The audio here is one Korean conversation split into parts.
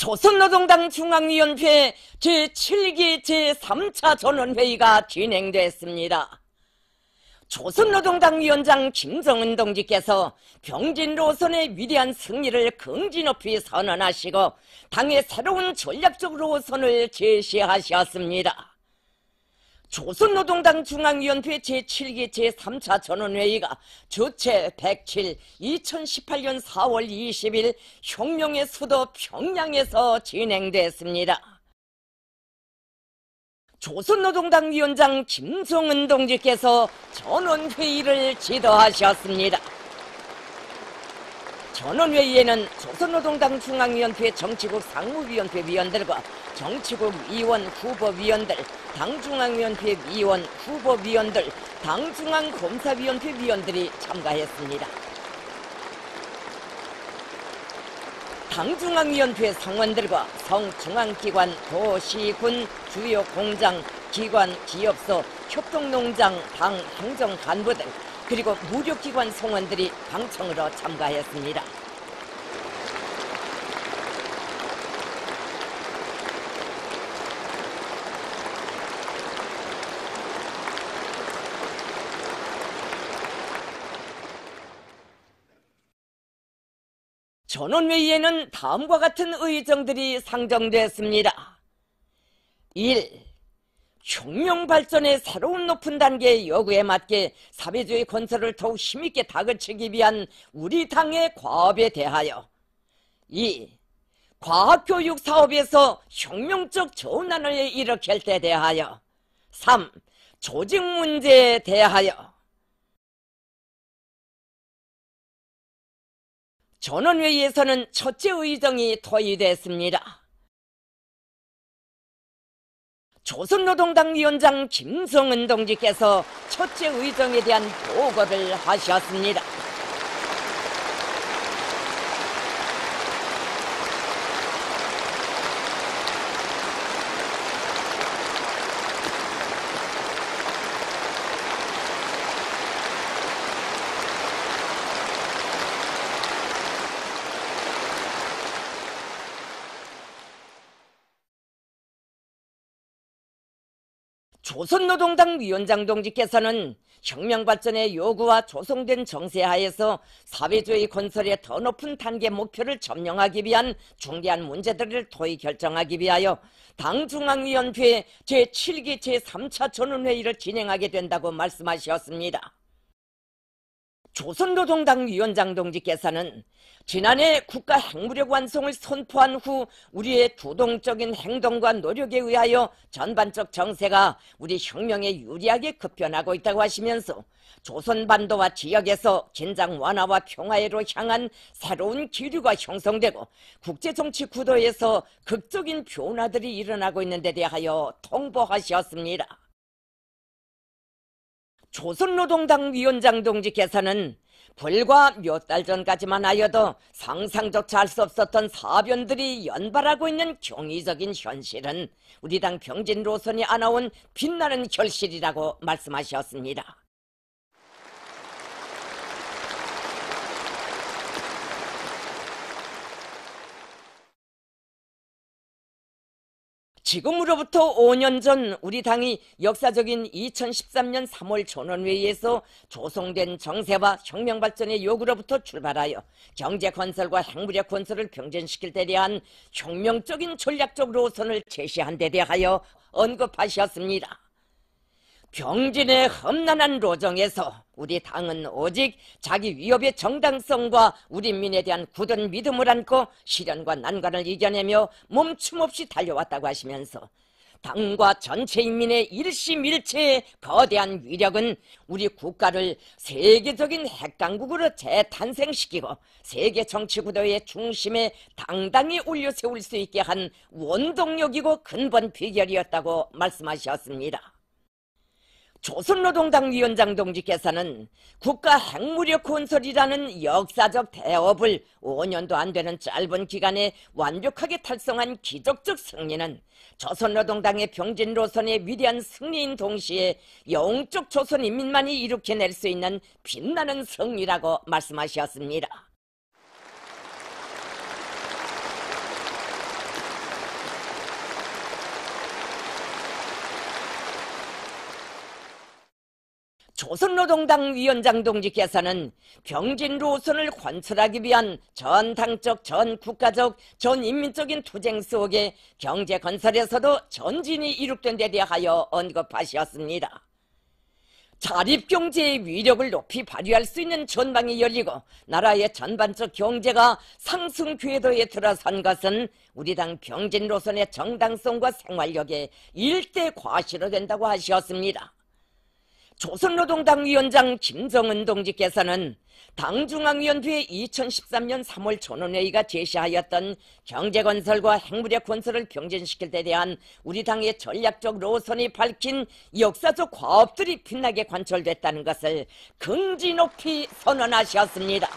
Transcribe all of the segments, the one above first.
조선노동당 중앙위원회 제7기 제3차 전원회의가 진행됐습니다. 조선노동당 위원장 김정은 동지께서 병진로선의 위대한 승리를 긍지 높이 선언하시고 당의 새로운 전략적 로선을 제시하셨습니다. 조선노동당 중앙위원회 제7기 제3차 전원회의가 주최 107 2018년 4월 20일 혁명의 수도 평양에서 진행됐습니다. 조선노동당 위원장 김성은 동지께서 전원회의를 지도하셨습니다. 전원회의에는 조선노동당 중앙위원회 정치국 상무위원회 위원들과 정치국 위원 후보위원들, 당중앙위원회 위원 후보위원들, 당중앙검사위원회 위원들이 참가했습니다. 당중앙위원회 성원들과 성중앙기관, 도시, 군, 주요 공장, 기관, 기업소, 협동농장, 당, 행정 간부들, 그리고 무료기관 성원들이 방청으로 참가했습니다. 전원회의에는 다음과 같은 의정들이 상정됐습니다. 1. 혁명 발전의 새로운 높은 단계의 요구에 맞게 사회주의 건설을 더욱 힘있게 다그치기 위한 우리 당의 과업에 대하여 2. 과학교육 사업에서 혁명적 전환을 일으킬 때 대하여 3. 조직 문제에 대하여 전원회의에서는 첫째 의정이 토의됐습니다. 조선노동당 위원장 김성은 동지께서 첫째 의정에 대한 보고를 하셨습니다. 조선노동당 위원장 동지께서는 혁명발전의 요구와 조성된 정세하에서 사회주의 건설의 더 높은 단계 목표를 점령하기 위한 중대한 문제들을 토의 결정하기 위하여 당 중앙위원회 제7기 제3차 전원회의를 진행하게 된다고 말씀하셨습니다. 조선노동당 위원장 동지께서는 지난해 국가 핵무력 완성을 선포한 후 우리의 주동적인 행동과 노력에 의하여 전반적 정세가 우리 혁명에 유리하게 급변하고 있다고 하시면서 조선반도와 지역에서 긴장 완화와 평화로 향한 새로운 기류가 형성되고 국제정치 구도에서 극적인 변화들이 일어나고 있는 데 대하여 통보하셨습니다. 조선노동당 위원장 동지께서는 불과 몇 달 전까지만 하여도 상상조차 할 수 없었던 사변들이 연발하고 있는 경의적인 현실은 우리 당경진로선이 안아온 빛나는 결실이라고 말씀하셨습니다. 지금으로부터 5년 전 우리 당이 역사적인 2013년 3월 전원회의에서 조성된 정세와 혁명발전의 요구로부터 출발하여 경제건설과 핵무력 건설을 병전시킬 때 대한 혁명적인 전략적 로선을 제시한 데 대하여 언급하셨습니다. 경진의 험난한 로정에서 우리 당은 오직 자기 위협의 정당성과 우리 민에 대한 굳은 믿음을 안고 시련과 난관을 이겨내며 멈춤 없이 달려왔다고 하시면서 당과 전체 인민의 일심일체의 거대한 위력은 우리 국가를 세계적인 핵강국으로 재탄생시키고 세계 정치 구도의 중심에 당당히 올려세울 수 있게 한 원동력이고 근본 비결이었다고 말씀하셨습니다. 조선노동당 위원장 동지께서는 국가 핵무력 건설이라는 역사적 대업을 5년도 안 되는 짧은 기간에 완벽하게 달성한 기적적 승리는 조선노동당의 병진로선의 위대한 승리인 동시에 영적 조선인민만이 일으켜낼 수 있는 빛나는 승리라고 말씀하셨습니다. 조선노동당 위원장 동지께서는 병진 로선을 관철하기 위한 전당적, 전국가적, 전인민적인 투쟁 속에 경제 건설에서도 전진이 이룩된 데 대하여 언급하셨습니다. 자립경제의 위력을 높이 발휘할 수 있는 전방이 열리고 나라의 전반적 경제가 상승 궤도에 들어선 것은 우리 당 병진로선의 정당성과 생활력에 일대 과실화 된다고 하셨습니다. 조선노동당 위원장 김정은 동지께서는 당중앙위원회 2013년 3월 전원회의가 제시하였던 경제건설과 핵무력 건설을 경진시킬때 대한 우리 당의 전략적 노선이 밝힌 역사적 과업들이 빛나게 관철됐다는 것을 긍지 높이 선언하셨습니다.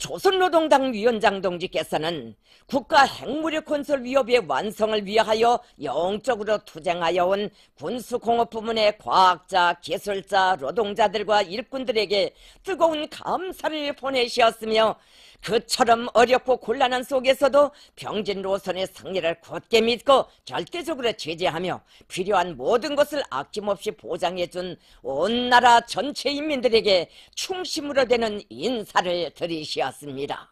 조선노동당 위원장 동지께서는 국가 핵무력 건설 위협의 완성을 위하여 영적으로 투쟁하여 온 군수공업 부문의 과학자, 기술자, 노동자들과 일꾼들에게 뜨거운 감사를 보내셨으며 그처럼 어렵고 곤란한 속에서도 병진 로선의 승리를 굳게 믿고 절대적으로 제재하며 필요한 모든 것을 아낌없이 보장해준 온 나라 전체 인민들에게 충심으로 되는 인사를 드리시었습니다.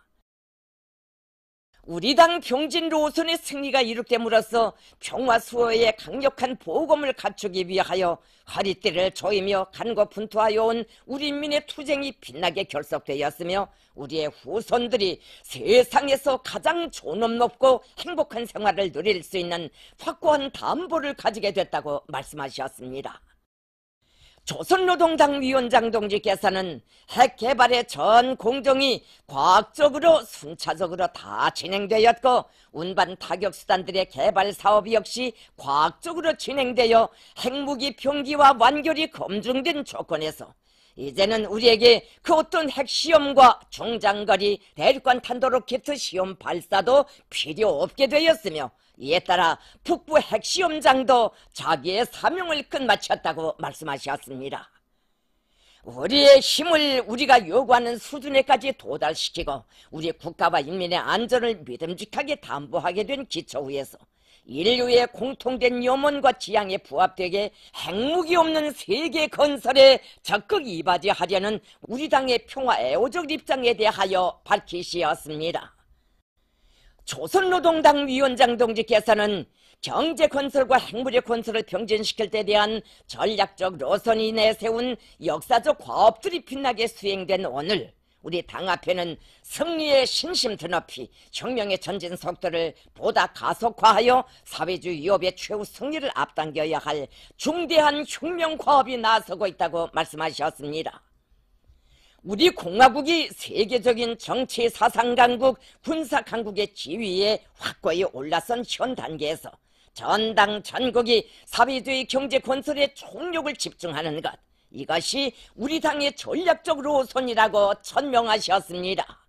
우리 당경진 로선의 승리가 이룩됨으로써 평화수호의 강력한 보호검을 갖추기 위하여 허리띠를 조이며 간고 분투하여 온 우리민의 투쟁이 빛나게 결석되었으며 우리의 후손들이 세상에서 가장 존엄롭고 행복한 생활을 누릴 수 있는 확고한 담보를 가지게 됐다고 말씀하셨습니다. 조선노동당 위원장 동지께서는 핵 개발의 전 공정이 과학적으로 순차적으로 다 진행되었고 운반 타격 수단들의 개발 사업 역시 과학적으로 진행되어 핵무기 평기와 완결이 검증된 조건에서 이제는 우리에게 그 어떤 핵시험과 중장거리 대륙간 탄도로켓 시험 발사도 필요 없게 되었으며 이에 따라 북부 핵시험장도 자기의 사명을 끝마쳤다고 말씀하셨습니다. 우리의 힘을 우리가 요구하는 수준에까지 도달시키고 우리 국가와 인민의 안전을 믿음직하게 담보하게 된 기초 위에서 인류의 공통된 염원과 지향에 부합되게 핵무기 없는 세계 건설에 적극 이바지하려는 우리 당의 평화 애호적 입장에 대하여 밝히시었습니다. 조선노동당 위원장 동지께서는 경제건설과 핵무제건설을 병진시킬 때 대한 전략적 노선이 내세운 역사적 과업들이 빛나게 수행된 오늘 우리 당 앞에는 승리의 신심 드높이 혁명의 전진 속도를 보다 가속화하여 사회주의 위협의 최후 승리를 앞당겨야 할 중대한 혁명 과업이 나서고 있다고 말씀하셨습니다. 우리 공화국이 세계적인 정치 사상 강국, 군사 강국의 지위에 확고히 올라선 현 단계에서 전당 전국이 사회주의 경제 건설에 총력을 집중하는 것 이것이 우리 당의 전략적 로선이라고 천명하셨습니다.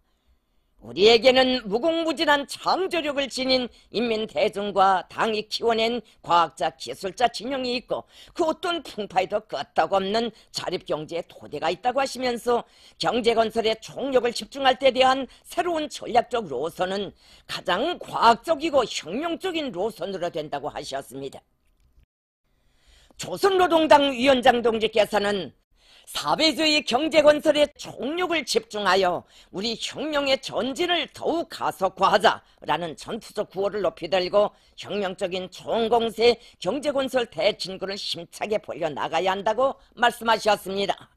우리에게는 무궁무진한 창조력을 지닌 인민대중과 당이 키워낸 과학자, 기술자 진영이 있고 그 어떤 풍파에도 끄고 없는 자립경제의 토대가 있다고 하시면서 경제건설에 총력을 집중할 때 대한 새로운 전략적 로선은 가장 과학적이고 혁명적인 로선으로 된다고 하셨습니다. 조선노동당 위원장 동지께서는 사회주의 경제 건설의 총력을 집중하여 우리 혁명의 전진을 더욱 가속화하자라는 전투적 구호를 높이 들고 혁명적인 총공세 경제 건설 대진구를 힘차게 벌려나가야 한다고 말씀하셨습니다.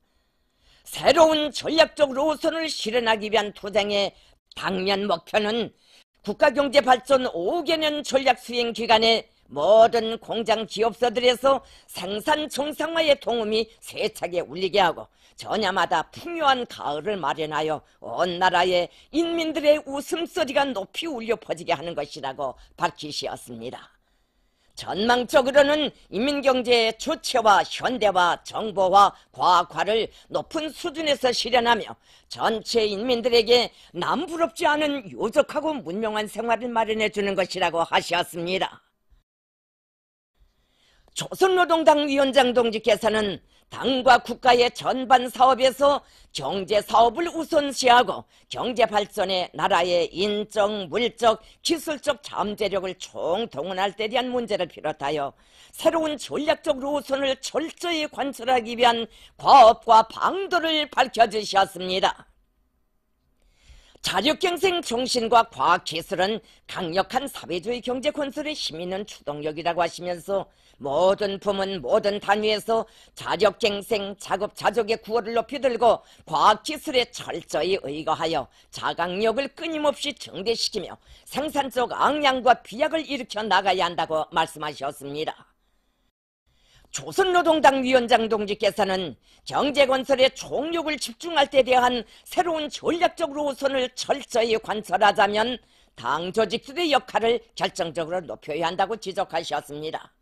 새로운 전략적 로선을 실현하기 위한 투쟁의 당면 목표는 국가경제발전 5개년 전략 수행 기간에 모든 공장 기업사들에서 생산 정상화의 동음이 세차게 울리게 하고 전야마다 풍요한 가을을 마련하여 온 나라의 인민들의 웃음소리가 높이 울려 퍼지게 하는 것이라고 밝히시었습니다. 전망적으로는 인민경제의 주체와 현대와 정보와 과학화를 높은 수준에서 실현하며 전체 인민들에게 남부럽지 않은 요적하고 문명한 생활을 마련해 주는 것이라고 하셨습니다. 조선노동당 위원장 동지께서는 당과 국가의 전반 사업에서 경제 사업을 우선시하고 경제 발전에 나라의 인적, 물적, 기술적 잠재력을 총동원할 때 대한 문제를 비롯하여 새로운 전략적 노선을 철저히 관철하기 위한 과업과 방도를 밝혀주셨습니다. 자력경쟁 정신과 과학기술은 강력한 사회주의 경제 건설의 힘있는 추동력이라고 하시면서 모든 품은 모든 단위에서 자력갱생, 작업 자족의 구호를 높이 들고 과학기술에 철저히 의거하여 자강력을 끊임없이 증대시키며 생산적 악량과 비약을 일으켜 나가야 한다고 말씀하셨습니다. 조선노동당 위원장 동지께서는 경제건설의 총력을 집중할 때 대한 새로운 전략적 로선을 철저히 관철하자면 당 조직들의 역할을 결정적으로 높여야 한다고 지적하셨습니다.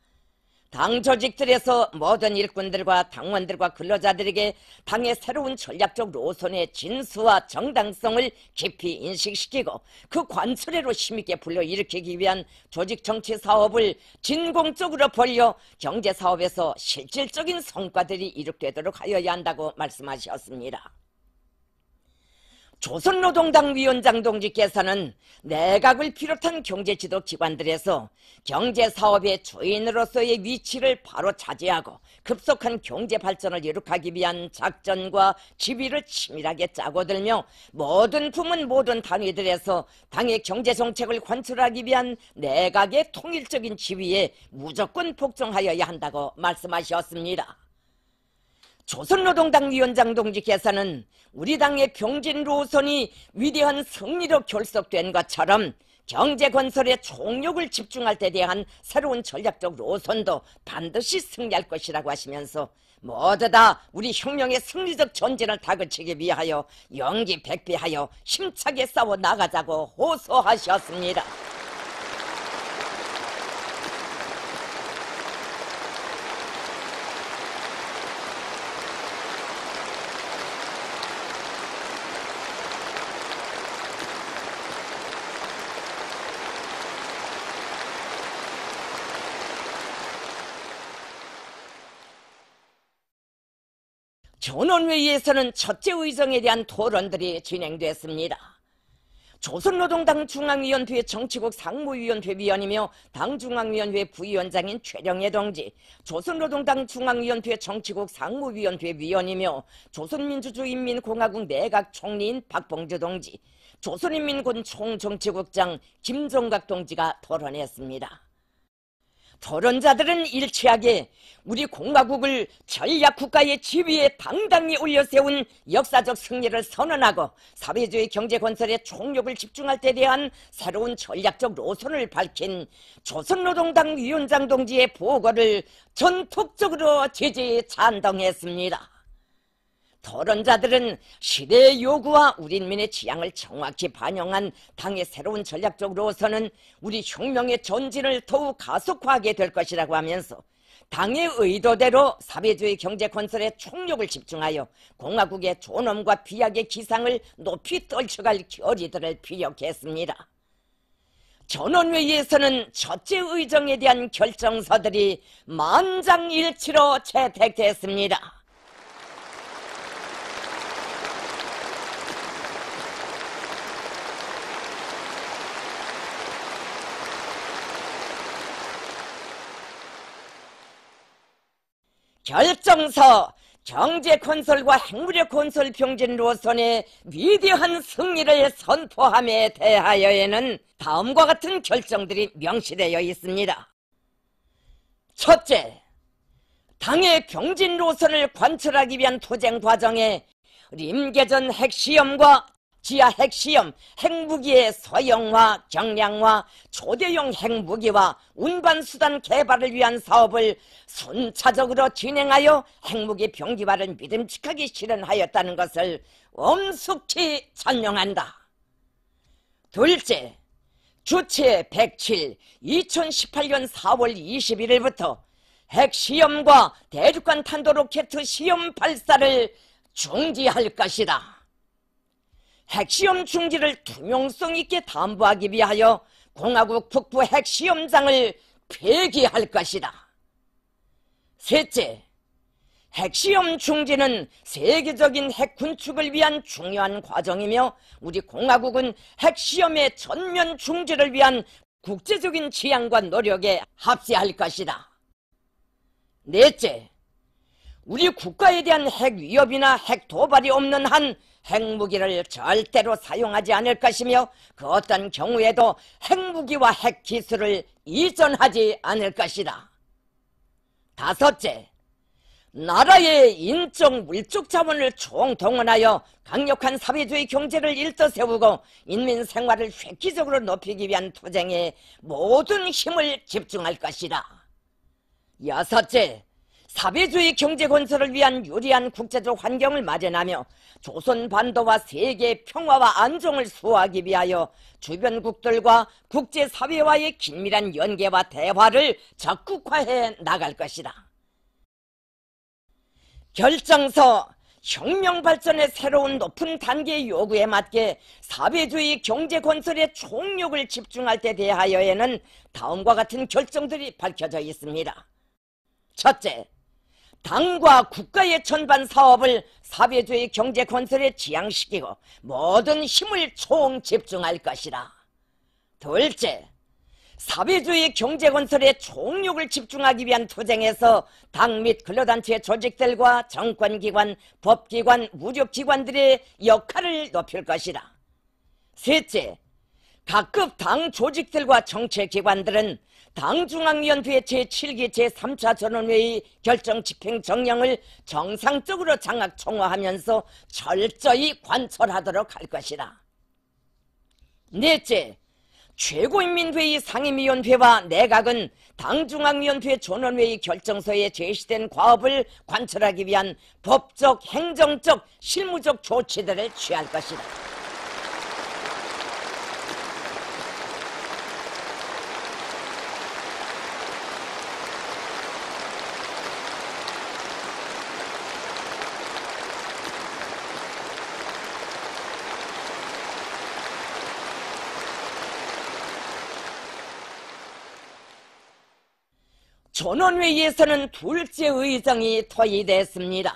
당 조직들에서 모든 일꾼들과 당원들과 근로자들에게 당의 새로운 전략적 노선의 진수와 정당성을 깊이 인식시키고 그 관철회로 힘있게 불러일으키기 위한 조직 정치 사업을 진공적으로 벌려 경제 사업에서 실질적인 성과들이 이룩되도록 하여야 한다고 말씀하셨습니다. 조선노동당 위원장 동지께서는 내각을 비롯한 경제지도 기관들에서 경제사업의 주인으로서의 위치를 바로 차지하고 급속한 경제 발전을 이룩하기 위한 작전과 지위를 치밀하게 짜고 들며 모든 부문 모든 단위들에서 당의 경제정책을 관철하기 위한 내각의 통일적인 지위에 무조건 복종하여야 한다고 말씀하셨습니다. 조선노동당 위원장 동지께서는 우리 당의 경진 로선이 위대한 승리로 결속된 것처럼 경제 건설에 총력을 집중할 때 대한 새로운 전략적 로선도 반드시 승리할 것이라고 하시면서 모두 다 우리 혁명의 승리적 전진을 다그치기 위하여 연기백배하여 힘차게 싸워 나가자고 호소하셨습니다. 전원회의에서는 첫째 의정에 대한 토론들이 진행됐습니다. 조선노동당 중앙위원회 정치국 상무위원회 위원이며 당 중앙위원회 부위원장인 최령애 동지, 조선노동당 중앙위원회 정치국 상무위원회 위원이며 조선민주주의인민공화국 내각 총리인 박봉주 동지, 조선인민군 총정치국장 김정각 동지가 토론했습니다. 저런 자들은 일치하게 우리 공화국을 전략국가의 지위에 당당히 올려세운 역사적 승리를 선언하고 사회주의 경제 건설에 총력을 집중할 때 대한 새로운 전략적 노선을 밝힌 조선노동당 위원장 동지의 보고를 전폭적으로 제재에 찬동했습니다. 토론자들은 시대의 요구와 우리 민의 지향을 정확히 반영한 당의 새로운 전략적으로서는 우리 혁명의 전진을 더욱 가속화하게 될 것이라고 하면서 당의 의도대로 사회주의 경제 건설에 총력을 집중하여 공화국의 존엄과 비약의 기상을 높이 떨쳐갈 결의들을 피력했습니다. 전원회의에서는 첫째 의정에 대한 결정서들이 만장일치로 채택됐습니다. 결정서 경제 건설과 핵무력 건설 병진 노선의 위대한 승리를 선포함에 대하여에는 다음과 같은 결정들이 명시되어 있습니다. 첫째, 당의 병진 노선을 관철하기 위한 투쟁 과정에 림계전 핵시험과 지하 핵시험, 핵무기의 소형화 경량화, 초대용 핵무기와 운반수단 개발을 위한 사업을 순차적으로 진행하여 핵무기 병기발를 믿음직하게 실현하였다는 것을 엄숙히 찬명한다 둘째, 주체 107, 2018년 4월 21일부터 핵시험과 대륙간 탄도로켓 시험 발사를 중지할 것이다. 핵시험 중지를 투명성 있게 담보하기 위하여 공화국 북부 핵시험장을 폐기할 것이다. 셋째, 핵시험 중지는 세계적인 핵 군축을 위한 중요한 과정이며 우리 공화국은 핵시험의 전면 중지를 위한 국제적인 지향과 노력에 합세할 것이다. 넷째, 우리 국가에 대한 핵 위협이나 핵 도발이 없는 한 핵무기를 절대로 사용하지 않을 것이며 그 어떤 경우에도 핵무기와 핵기술을 이전하지 않을 것이다. 다섯째, 나라의 인적 물적 자원을 총동원하여 강력한 사회주의 경제를 일떠 세우고 인민 생활을 획기적으로 높이기 위한 투쟁에 모든 힘을 집중할 것이다. 여섯째, 사회주의 경제 건설을 위한 유리한 국제적 환경을 마련하며 조선 반도와 세계 평화와 안정을 수호하기 위하여 주변국들과 국제사회와의 긴밀한 연계와 대화를 적극화해 나갈 것이다. 결정서 혁명 발전의 새로운 높은 단계의 요구에 맞게 사회주의 경제 건설의 총력을 집중할 때 대하여에는 다음과 같은 결정들이 밝혀져 있습니다. 첫째, 당과 국가의 전반 사업을 사회주의 경제 건설에 지향시키고 모든 힘을 총 집중할 것이라. 둘째, 사회주의 경제 건설에 총력을 집중하기 위한 투쟁에서 당 및 근로단체 조직들과 정권기관, 법기관, 무력기관들의 역할을 높일 것이라. 셋째, 각급 당 조직들과 정책기관들은 당중앙위원회 제7기 제3차 전원회의 결정 집행 정량을 정상적으로 장악 총화하면서 철저히 관철하도록 할 것이다. 넷째, 최고인민회의 상임위원회와 내각은 당중앙위원회 전원회의 결정서에 제시된 과업을 관철하기 위한 법적, 행정적, 실무적 조치들을 취할 것이다. 전원회의에서는 둘째 의장이 토의됐습니다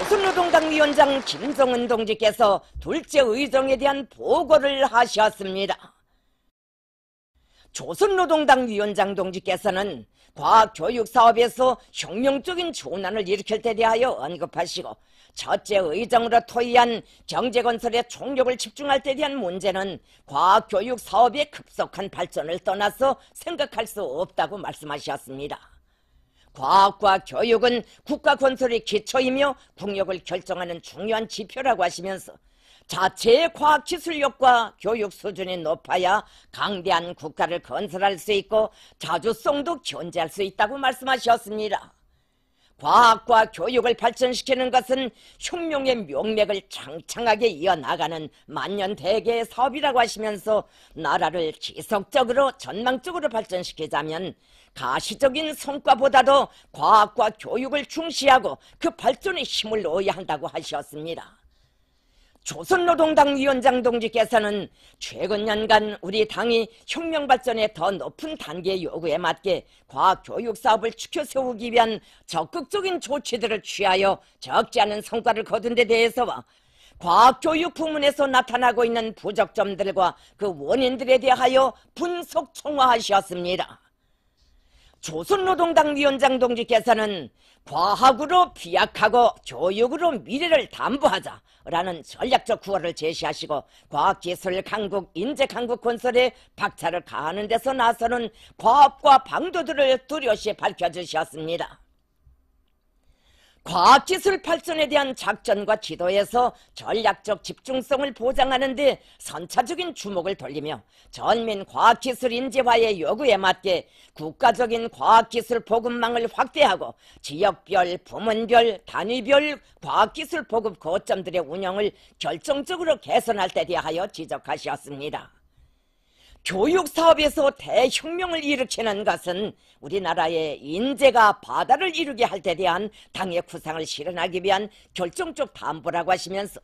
조선노동당 위원장 김성은 동지께서 둘째 의정에 대한 보고를 하셨습니다. 조선노동당 위원장 동지께서는 과학 교육 사업에서 혁명적인 조난을 일으킬 때 대하여 언급하시고 첫째 의정으로 토의한 경제건설의 총력을 집중할 때 대한 문제는 과학 교육 사업의 급속한 발전을 떠나서 생각할 수 없다고 말씀하셨습니다. 과학과 교육은 국가 건설의 기초이며 국력을 결정하는 중요한 지표라고 하시면서 자체의 과학기술력과 교육 수준이 높아야 강대한 국가를 건설할 수 있고 자주성도 견제할 수 있다고 말씀하셨습니다. 과학과 교육을 발전시키는 것은 혁명의 명맥을 창창하게 이어나가는 만년대계의 사업이라고 하시면서 나라를 지속적으로 전망적으로 발전시키자면 가시적인 성과보다도 과학과 교육을 중시하고 그 발전에 힘을 넣어야 한다고 하셨습니다. 조선노동당 위원장 동지께서는 최근 연간 우리 당이 혁명 발전의 더 높은 단계 의 요구에 맞게 과학 교육 사업을 추켜 세우기 위한 적극적인 조치들을 취하여 적지 않은 성과를 거둔 데 대해서와 과학 교육 부문에서 나타나고 있는 부적점들과 그 원인들에 대하여 분석 청화하셨습니다. 조선노동당 위원장 동지께서는 과학으로 비약하고 교육으로 미래를 담보하자라는 전략적 구호를 제시하시고 과학기술 강국, 인재 강국 건설에 박차를 가하는 데서 나서는 과업과 방도들을 두려시 밝혀주셨습니다. 과학기술 발전에 대한 작전과 지도에서 전략적 집중성을 보장하는 데 선차적인 주목을 돌리며 전민 과학기술 인재화의 요구에 맞게 국가적인 과학기술 보급망을 확대하고 지역별, 부문별, 단위별 과학기술 보급 거점들의 운영을 결정적으로 개선할 때 대하여 지적하셨습니다. 교육 사업에서 대혁명을 일으키는 것은 우리나라의 인재가 바다를 이루게 할 때 대한 당의 구상을 실현하기 위한 결정적 담보라고 하시면서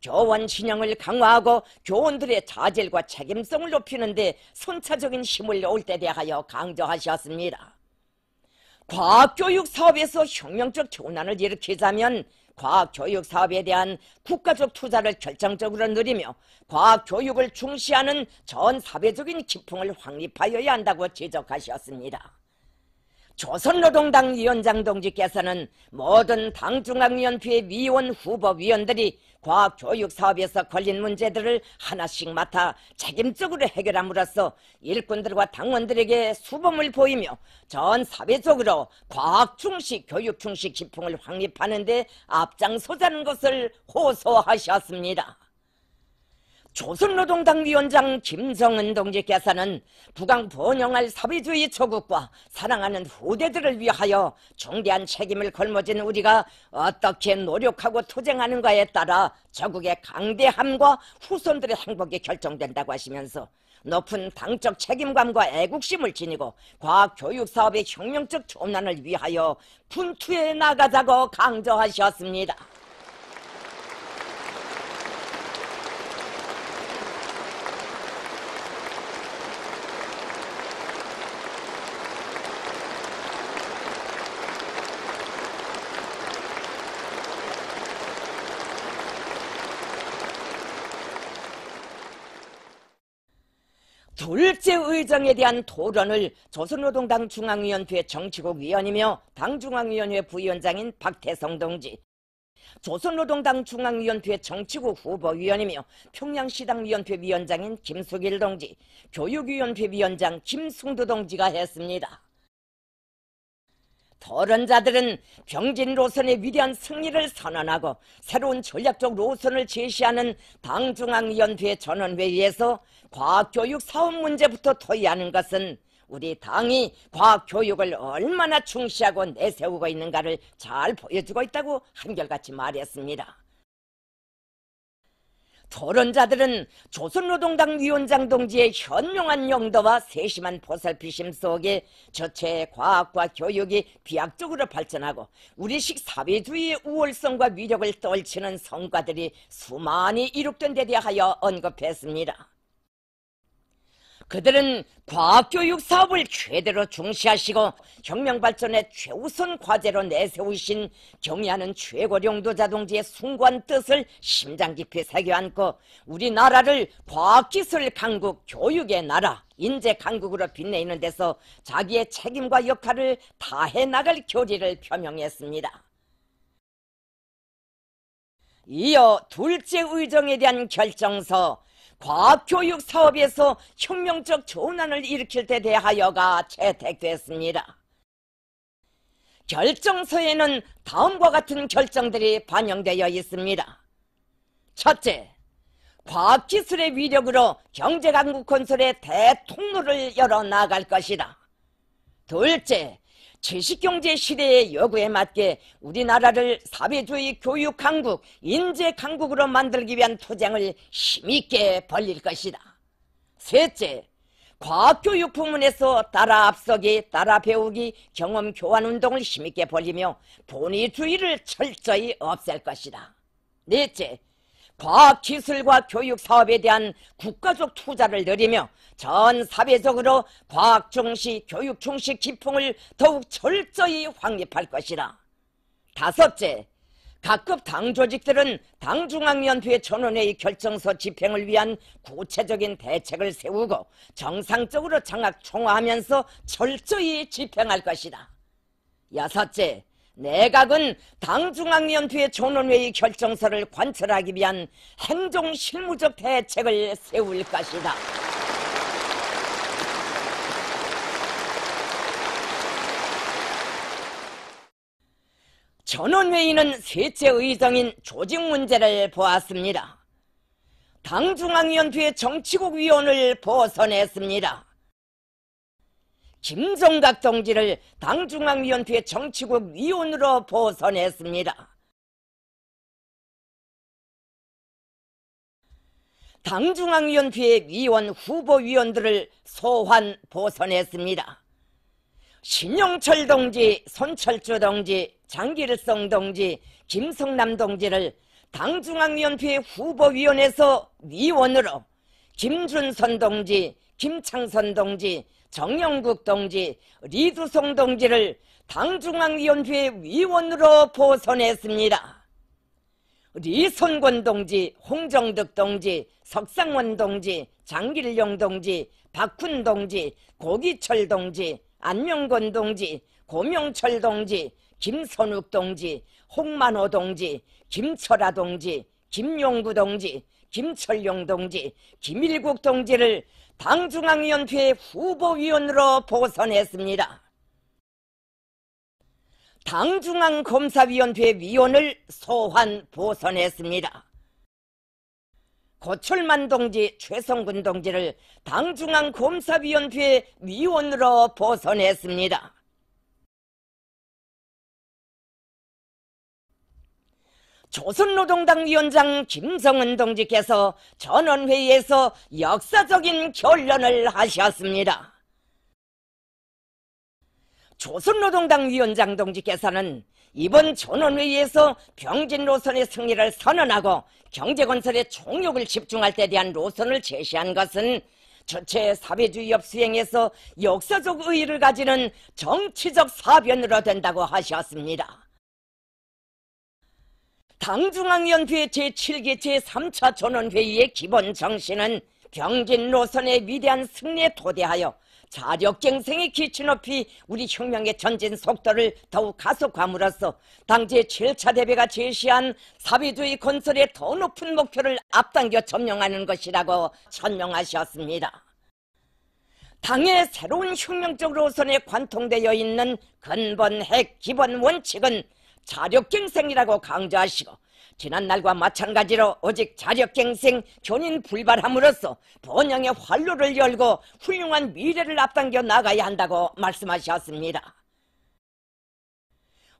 교원 신형을 강화하고 교원들의 자질과 책임성을 높이는 데 선차적인 힘을 넣을 때 대하여 강조하셨습니다. 과학교육 사업에서 혁명적 교난을 일으키자면 과학 교육 사업에 대한 국가적 투자를 결정적으로 늘리며 과학 교육을 중시하는 전 사회적인 기풍을 확립하여야 한다고 지적하셨습니다. 조선노동당 위원장 동지께서는 모든 당중앙위원회 위원 후보 위원들이 과학 교육 사업에서 걸린 문제들을 하나씩 맡아 책임적으로 해결함으로써 일꾼들과 당원들에게 수범을 보이며 전 사회적으로 과학 중식 교육 중식 기풍을 확립하는 데 앞장서자는 것을 호소하셨습니다. 조선노동당 위원장 김성은 동지께서는 북강 번영할 사회주의 조국과 사랑하는 후대들을 위하여 중대한 책임을 걸머진 우리가 어떻게 노력하고 투쟁하는가에 따라 조국의 강대함과 후손들의 행복이 결정된다고 하시면서 높은 당적 책임감과 애국심을 지니고 과학 교육 사업의 혁명적 전환을 위하여 분투에 나가자고 강조하셨습니다. 졸제의장에 대한 토론을 조선노동당 중앙위원회 정치국 위원이며 당중앙위원회 부위원장인 박태성 동지, 조선노동당 중앙위원회 정치국 후보위원이며 평양시당위원회 위원장인 김수일 동지, 교육위원회 위원장 김승두 동지가 했습니다. 더런 자들은 병진 로선의 위대한 승리를 선언하고 새로운 전략적 로선을 제시하는 당중앙위원회 전원회의에서 과학교육 사업 문제부터 토의하는 것은 우리 당이 과학교육을 얼마나 중시하고 내세우고 있는가를 잘 보여주고 있다고 한결같이 말했습니다. 토론자들은 조선노동당 위원장 동지의 현명한 영도와 세심한 보살피심 속에 저체의 과학과 교육이 비약적으로 발전하고 우리식 사회주의의 우월성과 위력을 떨치는 성과들이 수많이 이룩된 데 대하여 언급했습니다. 그들은 과학교육 사업을 최대로 중시하시고 혁명발전의 최우선 과제로 내세우신 경의하는 최고령도 자동지의 숭고한 뜻을 심장 깊이 새겨안고 우리나라를 과학기술 강국, 교육의 나라, 인재 강국으로 빛내는 데서 자기의 책임과 역할을 다해 나갈 교리를 표명했습니다. 이어 둘째 의정에 대한 결정서 과학교육 사업에서 혁명적 전환을 일으킬 때 대하여가 채택됐습니다. 결정서에는 다음과 같은 결정들이 반영되어 있습니다. 첫째, 과학기술의 위력으로 경제강국 건설의 대통로를 열어 나갈 것이다. 둘째, 지식경제 시대의 여구에 맞게 우리나라를 사회주의 교육 강국, 인재 강국으로 만들기 위한 투쟁을 힘있게 벌릴 것이다. 셋째, 과학교육 부문에서 따라 앞서기, 따라 배우기, 경험 교환 운동을 힘있게 벌리며 본의 주의를 철저히 없앨 것이다. 넷째, 과학기술과 교육사업에 대한 국가적 투자를 늘리며 전 사회적으로 과학중시, 교육중시 기풍을 더욱 철저히 확립할 것이라. 다섯째, 각급 당 조직들은 당중앙연구회 전원회의 결정서 집행을 위한 구체적인 대책을 세우고 정상적으로 장악 총화하면서 철저히 집행할 것이다. 여섯째, 내각은 당 중앙위원회의 전원회의 결정서를 관철하기 위한 행정 실무적 대책을 세울 것이다. 전원회의는 셋째 의정인 조직 문제를 보았습니다. 당중앙위원회 정치국 위원을 보선했습니다. 김성각 동지를 당중앙위원회 정치국 위원으로 보선했습니다. 당중앙위원회 위원 후보 위원들을 소환 보선했습니다. 신용철 동지, 손철주 동지, 장길성 동지, 김성남 동지를 당중앙위원회 후보위원에서 위원으로 김준선 동지, 김창선 동지, 정영국 동지, 리두송 동지를 당중앙위원회 위원으로 보선했습니다. 리선권 동지, 홍정득 동지, 석상원 동지, 장길용 동지, 박훈 동지, 고기철 동지, 안명권 동지, 고명철 동지, 김선욱 동지, 홍만호 동지, 김철아 동지, 김용구 동지, 김철용 동지, 김일국 동지를 당중앙위원회 후보위원으로 보선했습니다. 당중앙검사위원회 위원을 소환 보선했습니다. 고철만 동지, 최성근 동지를 당중앙검사위원회 위원으로 보선했습니다. 조선노동당 위원장 김성은 동지께서 전원회의에서 역사적인 결론을 하셨습니다. 조선노동당 위원장 동지께서는 이번 전원회의에서 병진 노선의 승리를 선언하고 경제건설의 총력을 집중할 때 대한 노선을 제시한 것은 전체 사회주의 협수행에서 역사적 의의를 가지는 정치적 사변으로 된다고 하셨습니다. 당중앙연구회 제7기 제3차 전원회의의 기본 정신은 병진 노선의 위대한 승리에 토대하여 자력갱생의 기치 높이 우리 혁명의 전진 속도를 더욱 가속함으로써 당제 7차 대회가 제시한 사회주의 건설의 더 높은 목표를 앞당겨 점령하는 것이라고 천명하셨습니다. 당의 새로운 혁명적 노선에 관통되어 있는 근본 핵 기본 원칙은 자력갱생이라고 강조하시고 지난날과 마찬가지로 오직 자력갱생 견인 불발함으로써 번영의 활로를 열고 훌륭한 미래를 앞당겨 나가야 한다고 말씀하셨습니다.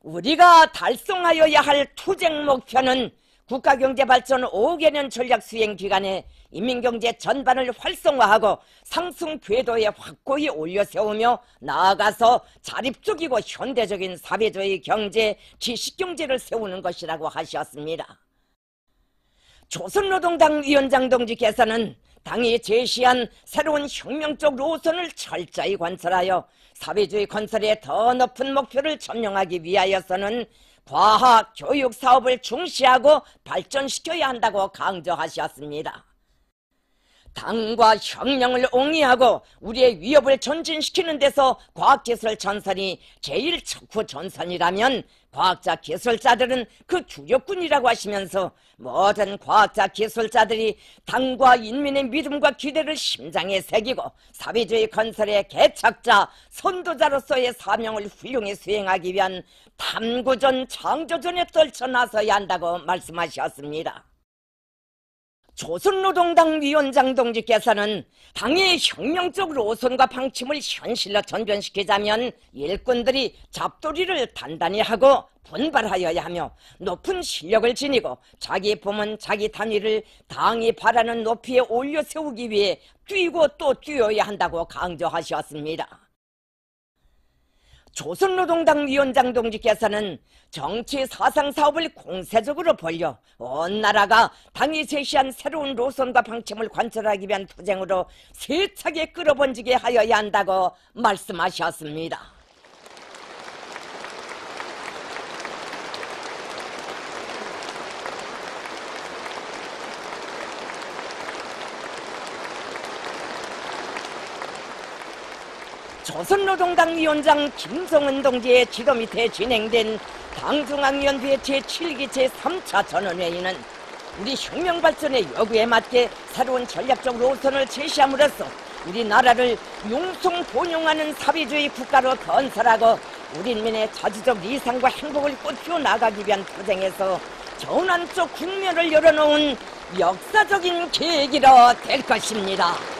우리가 달성하여야 할 투쟁 목표는 국가경제발전 5개년 전략 수행 기간에 인민경제 전반을 활성화하고 상승 궤도에 확고히 올려세우며 나아가서 자립적이고 현대적인 사회주의 경제, 지식경제를 세우는 것이라고 하셨습니다. 조선노동당 위원장 동지께서는 당이 제시한 새로운 혁명적 로선을 철저히 관철하여 사회주의 건설에 더 높은 목표를 점령하기 위하여서는 과학 교육 사업을 중시하고 발전시켜야 한다고 강조하셨습니다. 당과 혁명을 옹이하고 우리의 위협을 전진시키는 데서 과학기술 전산이 제일 척후 전산이라면 과학자 기술자들은 그 주력군이라고 하시면서 모든 과학자 기술자들이 당과 인민의 믿음과 기대를 심장에 새기고 사회주의 건설의 개척자 선도자로서의 사명을 훌륭히 수행하기 위한 탐구전 창조전에 떨쳐 나서야 한다고 말씀하셨습니다. 조선노동당 위원장 동지께서는 당의 혁명적 로선과 방침을 현실로 전변시키자면 일꾼들이 잡돌이를 단단히 하고 분발하여야 하며 높은 실력을 지니고 자기 부문 자기 단위를 당이 바라는 높이에 올려 세우기 위해 뛰고 또 뛰어야 한다고 강조하셨습니다. 조선노동당 위원장 동지께서는 정치 사상 사업을 공세적으로 벌려 온 나라가 당이 제시한 새로운 노선과 방침을 관철하기 위한 투쟁으로 세차게 끌어번지게 하여야 한다고 말씀하셨습니다. 조선노동당 위원장 김성은 동지의 지도 밑에 진행된 당중앙위원회 제7기 제3차 전원회의는 우리 혁명 발전의 여구에 맞게 새로운 전략적 노선을 제시함으로써 우리나라를 융성 본용하는 사회주의 국가로 건설하고 우리민의 자주적 이상과 행복을 꽃피워 나가기 위한 투쟁에서 전환적 국면을 열어놓은 역사적인 계획이라 될 것입니다.